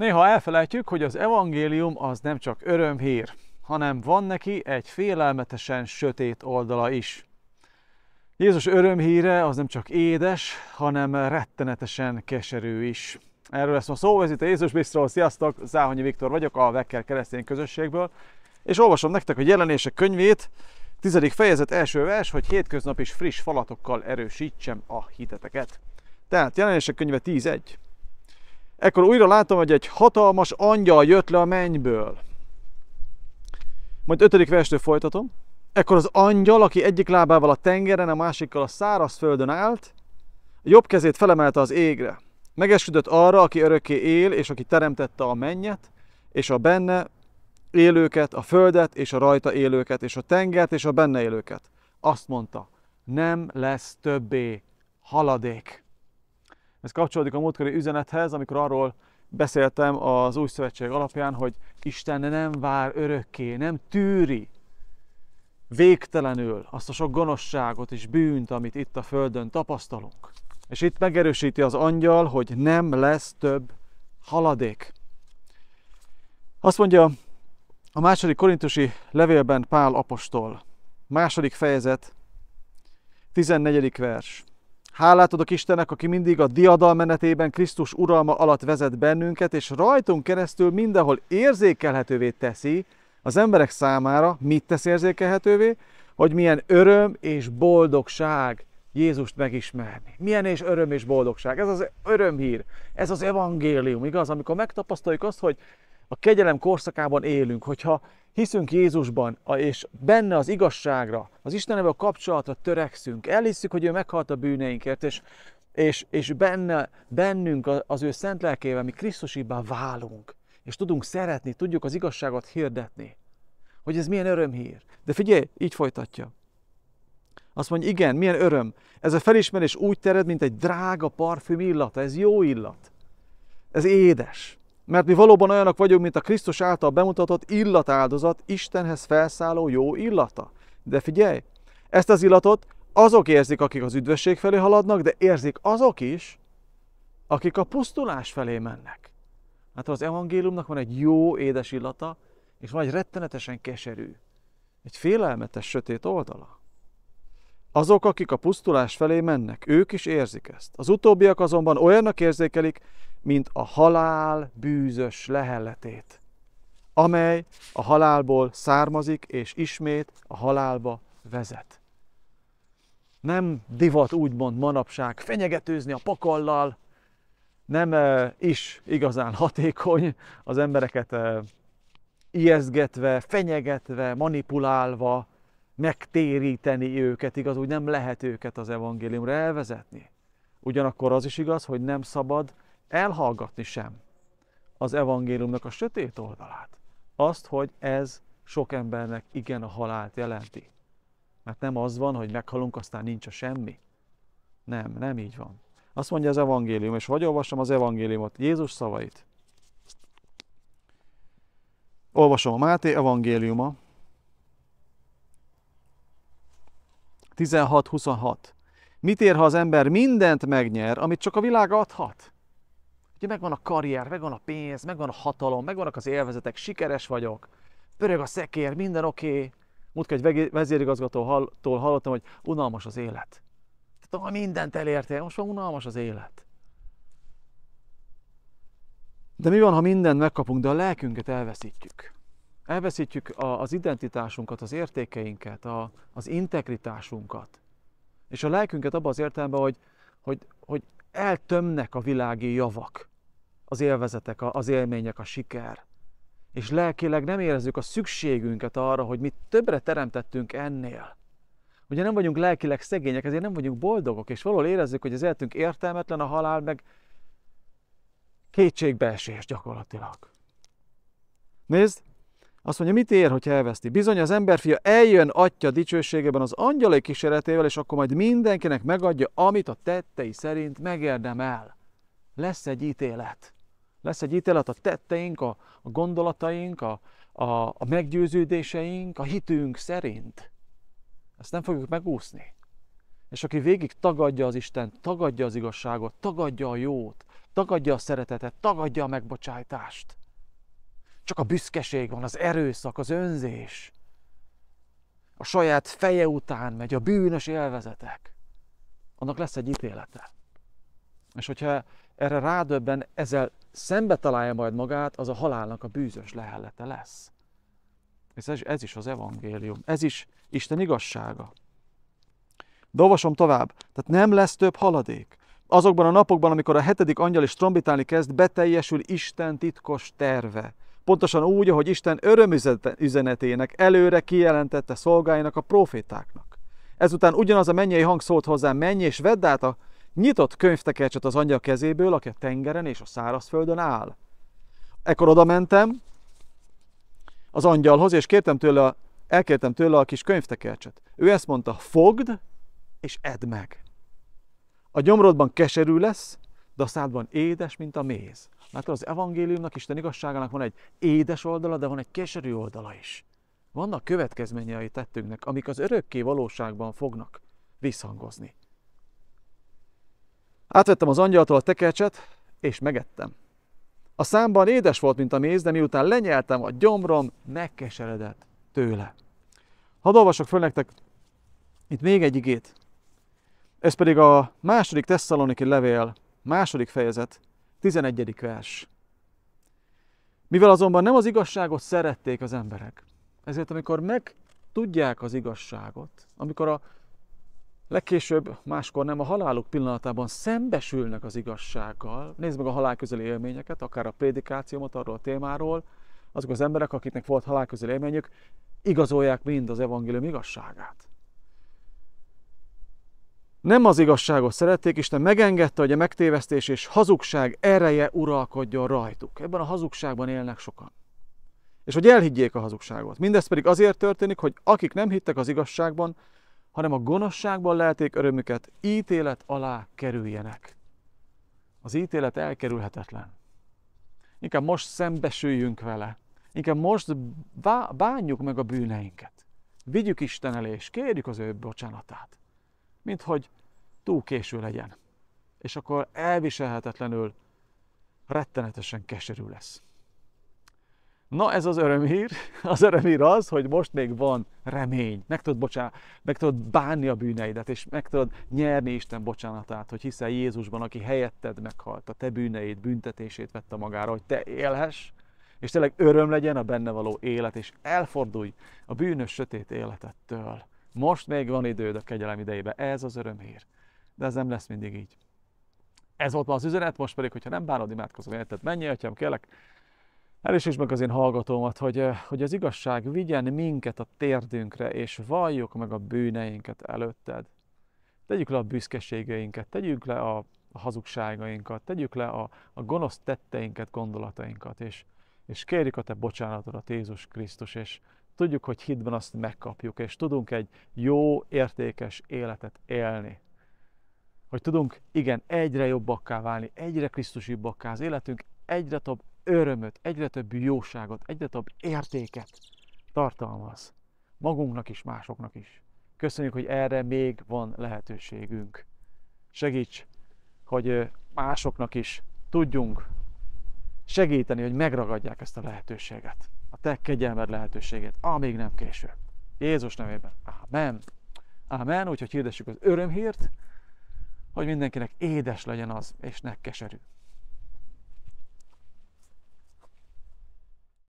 Néha elfelejtjük, hogy az evangélium az nem csak örömhír, hanem van neki egy félelmetesen sötét oldala is. Jézus örömhíre az nem csak édes, hanem rettenetesen keserű is. Erről lesz a szó, ez itt a Jézus Bistról. Sziasztok, Záhonyi Viktor vagyok a Vekker keresztény közösségből, és olvasom nektek a jelenések könyvét, 10. fejezet első vers, hogy hétköznap is friss falatokkal erősítsem a hiteteket. Tehát jelenések könyve 10.1. Ekkor újra látom, hogy egy hatalmas angyal jött le a mennyből. Majd ötödik verstől folytatom. Ekkor az angyal, aki egyik lábával a tengeren, a másikkal a szárazföldön állt, a jobb kezét felemelte az égre. Megesküdött arra, aki örökké él, és aki teremtette a mennyet, és a benne élőket, a földet, és a rajta élőket, és a tengert, és a benne élőket. Azt mondta, nem lesz többé haladék. Ez kapcsolódik a múltkori üzenethez, amikor arról beszéltem az új szövetség alapján, hogy Isten nem vár örökké, nem tűri végtelenül azt a sok gonoszságot és bűnt, amit itt a Földön tapasztalunk. És itt megerősíti az angyal, hogy nem lesz több haladék. Azt mondja a második korintusi levélben Pál apostol, második fejezet, 14. vers. Hálát adok Istennek, aki mindig a diadal menetében Krisztus uralma alatt vezet bennünket, és rajtunk keresztül mindenhol érzékelhetővé teszi az emberek számára, mit tesz érzékelhetővé, hogy milyen öröm és boldogság Jézust megismerni. Milyen és öröm és boldogság. Ez az örömhír, ez az evangélium, igaz? Amikor megtapasztaljuk azt, hogy a kegyelem korszakában élünk, hogyha hiszünk Jézusban, és benne az igazságra, az Istenevel kapcsolatra törekszünk, elhisszük, hogy ő meghalt a bűneinkért, és, és, és benne, bennünk az ő szent lelkével mi Krisztusibá válunk, és tudunk szeretni, tudjuk az igazságot hirdetni. Hogy ez milyen örömhír. De figyelj, így folytatja. Azt mondja, igen, milyen öröm. Ez a felismerés úgy tered, mint egy drága parfüm illata. Ez jó illat. Ez édes mert mi valóban olyanok vagyunk, mint a Krisztus által bemutatott illatáldozat, Istenhez felszálló jó illata. De figyelj, ezt az illatot azok érzik, akik az üdvösség felé haladnak, de érzik azok is, akik a pusztulás felé mennek. Hát az evangéliumnak van egy jó édes illata, és van egy rettenetesen keserű, egy félelmetes sötét oldala. Azok, akik a pusztulás felé mennek, ők is érzik ezt. Az utóbbiak azonban olyannak érzékelik, mint a halál bűzös leheletét, amely a halálból származik, és ismét a halálba vezet. Nem divat úgymond manapság fenyegetőzni a pakollal, nem eh, is igazán hatékony az embereket eh, ijesztgetve, fenyegetve, manipulálva megtéríteni őket, igaz, úgy nem lehet őket az evangéliumra elvezetni. Ugyanakkor az is igaz, hogy nem szabad elhallgatni sem az evangéliumnak a sötét oldalát. Azt, hogy ez sok embernek igen a halált jelenti. Mert nem az van, hogy meghalunk, aztán nincs a semmi. Nem, nem így van. Azt mondja az evangélium, és vagy olvasom az evangéliumot, Jézus szavait. Olvasom a Máté evangéliuma, 16-26. Mit ér, ha az ember mindent megnyer, amit csak a világ adhat? Ugye megvan a karrier, megvan a pénz, megvan a hatalom, megvannak az élvezetek, sikeres vagyok, pörög a szekér, minden oké. Okay. Múltkor egy vezérigazgatótól hallottam, hogy unalmas az élet. Tehát ha ah, mindent elértél, most van unalmas az élet. De mi van, ha mindent megkapunk, de a lelkünket elveszítjük? Elveszítjük a, az identitásunkat, az értékeinket, a, az integritásunkat. És a lelkünket abban az értelemben, hogy, hogy, hogy eltömnek a világi javak az élvezetek, az élmények, a siker. És lelkileg nem érezzük a szükségünket arra, hogy mi többre teremtettünk ennél. Ugye nem vagyunk lelkileg szegények, ezért nem vagyunk boldogok, és valahol érezzük, hogy az életünk értelmetlen, a halál meg kétségbeesés gyakorlatilag. Nézd, azt mondja, mit ér, hogy elveszti? Bizony az emberfia eljön atya dicsőségében az angyalai kíséretével, és akkor majd mindenkinek megadja, amit a tettei szerint megérdemel. Lesz egy ítélet. Lesz egy ítélet a tetteink, a, a gondolataink, a, a, a meggyőződéseink, a hitünk szerint. Ezt nem fogjuk megúszni. És aki végig tagadja az Isten, tagadja az igazságot, tagadja a jót, tagadja a szeretetet, tagadja a megbocsájtást. Csak a büszkeség van, az erőszak, az önzés. A saját feje után megy, a bűnös élvezetek. Annak lesz egy ítélete. És hogyha erre rádöbben, ezzel szembe találja majd magát, az a halálnak a bűzös lehellete lesz. És ez, ez is az evangélium, ez is Isten igazsága. De olvasom tovább, tehát nem lesz több haladék. Azokban a napokban, amikor a hetedik angyal is trombitálni kezd, beteljesül Isten titkos terve. Pontosan úgy, ahogy Isten örömüzenetének előre kijelentette szolgáinak a profétáknak. Ezután ugyanaz a mennyei hang szólt hozzá, menj és vedd át a nyitott könyvtekercset az angyal kezéből, aki a tengeren és a szárazföldön áll. Ekkor oda mentem az angyalhoz, és kértem tőle, elkértem tőle a kis könyvtekercset. Ő ezt mondta, fogd és edd meg. A gyomrodban keserű lesz, de a szádban édes, mint a méz. Látod, az evangéliumnak, Isten igazságának van egy édes oldala, de van egy keserű oldala is. Vannak következményei tettünknek, amik az örökké valóságban fognak visszhangozni. Átvettem az angyaltól a tekercset, és megettem. A számban édes volt, mint a méz, de miután lenyeltem a gyomrom, megkeseredett tőle. Hadd olvasok föl nektek itt még egy igét. Ez pedig a második tesszaloniki levél, második fejezet, 11. vers. Mivel azonban nem az igazságot szerették az emberek, ezért amikor megtudják az igazságot, amikor a legkésőbb, máskor nem, a haláluk pillanatában szembesülnek az igazsággal. Nézd meg a halálközeli élményeket, akár a prédikációmat arról a témáról, azok az emberek, akiknek volt halálközeli élményük, igazolják mind az evangélium igazságát. Nem az igazságot szerették, Isten megengedte, hogy a megtévesztés és hazugság ereje uralkodjon rajtuk. Ebben a hazugságban élnek sokan. És hogy elhiggyék a hazugságot. Mindez pedig azért történik, hogy akik nem hittek az igazságban, hanem a gonoszságban lelték örömüket, ítélet alá kerüljenek. Az ítélet elkerülhetetlen. Inkább most szembesüljünk vele. Inkább most bánjuk meg a bűneinket. Vigyük Isten elé, és kérjük az ő bocsánatát. Mint hogy túl késő legyen. És akkor elviselhetetlenül rettenetesen keserű lesz. Na ez az örömhír. Az örömhír az, hogy most még van remény. Meg tudod, bocsán, meg tudod bánni a bűneidet, és meg tudod nyerni Isten bocsánatát, hogy hiszel Jézusban, aki helyetted meghalt, a te bűneid büntetését vette magára, hogy te élhess, és tényleg öröm legyen a benne való élet, és elfordulj a bűnös sötét életettől. Most még van időd a kegyelem idejébe, ez az örömhír. De ez nem lesz mindig így. Ez volt ma az üzenet, most pedig, hogyha nem bánod, imádkozom, érted, menjél, atyám, kérlek, Elősítsd meg az én hallgatómat, hogy, eh, hogy az igazság vigyen minket a térdünkre, és valljuk meg a bűneinket előtted. Tegyük le a büszkeségeinket, tegyük le a hazugságainkat, tegyük le a, a gonosz tetteinket, gondolatainkat, és, és kérjük a Te bocsánatodat, Jézus Krisztus, és tudjuk, hogy hitben azt megkapjuk, és tudunk egy jó, értékes életet élni. Hogy tudunk, igen, egyre jobbakká válni, egyre Krisztusibbakká, az életünk egyre több örömöt, egyre több jóságot, egyre több értéket tartalmaz. Magunknak is, másoknak is. Köszönjük, hogy erre még van lehetőségünk. Segíts, hogy másoknak is tudjunk segíteni, hogy megragadják ezt a lehetőséget. A te kegyelmed lehetőségét, amíg nem késő. Jézus nevében. Amen. Amen. Úgyhogy hirdessük az örömhírt, hogy mindenkinek édes legyen az, és ne keserű.